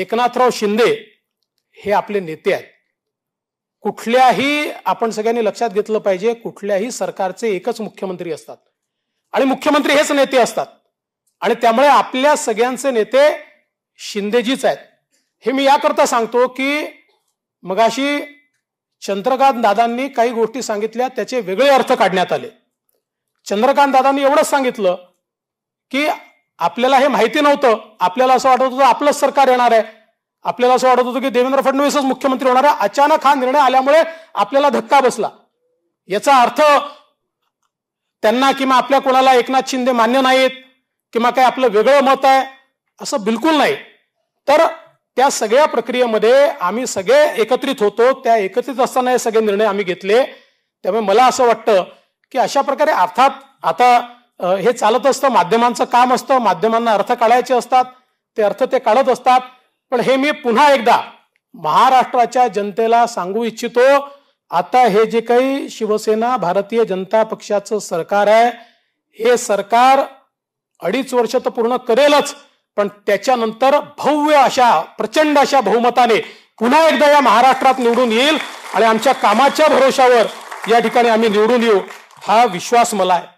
एकनाथराव शिंदे हे आपले नेते आहेत कुठल्याही आपण सगळ्यांनी लक्षात घेतलं पाहिजे कुठल्याही सरकारचे एकच मुख्यमंत्री असतात आणि मुख्यमंत्री हेच नेते असतात आणि त्यामुळे आपल्या सगळ्यांचे नेते शिंदेजीच आहेत हे मी याकरता सांगतो की मगाशी चंद्रकांत दादांनी काही गोष्टी सांगितल्या त्याचे वेगळे अर्थ काढण्यात आले चंद्रकांत दादांनी एवढंच सांगितलं की आपल्याला हे माहिती नव्हतं आपल्याला असं वाटत होतं आपलंच सरकार येणार आहे आपल्याला असं वाटत होतं की देवेंद्र फडणवीसच मुख्यमंत्री होणार आहे अचानक हा निर्णय आल्यामुळे आपल्याला धक्का बसला याचा अर्थ त्यांना किंवा आपल्या कोणाला एकनाथ शिंदे मान्य नाहीत किंवा काही आपलं वेगळं मत आहे असं बिलकुल नाही तर त्या सगळ्या प्रक्रियेमध्ये आम्ही सगळे एकत्रित होतो त्या एकत्रित असताना हे सगळे निर्णय आम्ही घेतले त्यामुळे मला असं वाटतं की अशा प्रकारे अर्थात आता हे चालत असतं माध्यमांचं काम असतं माध्यमांना अर्थ काढायचे असतात ते अर्थ ते काढत असतात पण हे मी पुन्हा एकदा महाराष्ट्राच्या जनतेला सांगू इच्छितो आता हे जे काही शिवसेना भारतीय जनता पक्षाचं सरकार आहे हे सरकार अडीच वर्ष तर पूर्ण करेलच पण त्याच्यानंतर भव्य अशा प्रचंड अशा बहुमताने पुन्हा एकदा या महाराष्ट्रात निवडून येईल आणि आमच्या कामाच्या भरोशावर या ठिकाणी आम्ही निवडून येऊ हा विश्वास मला आहे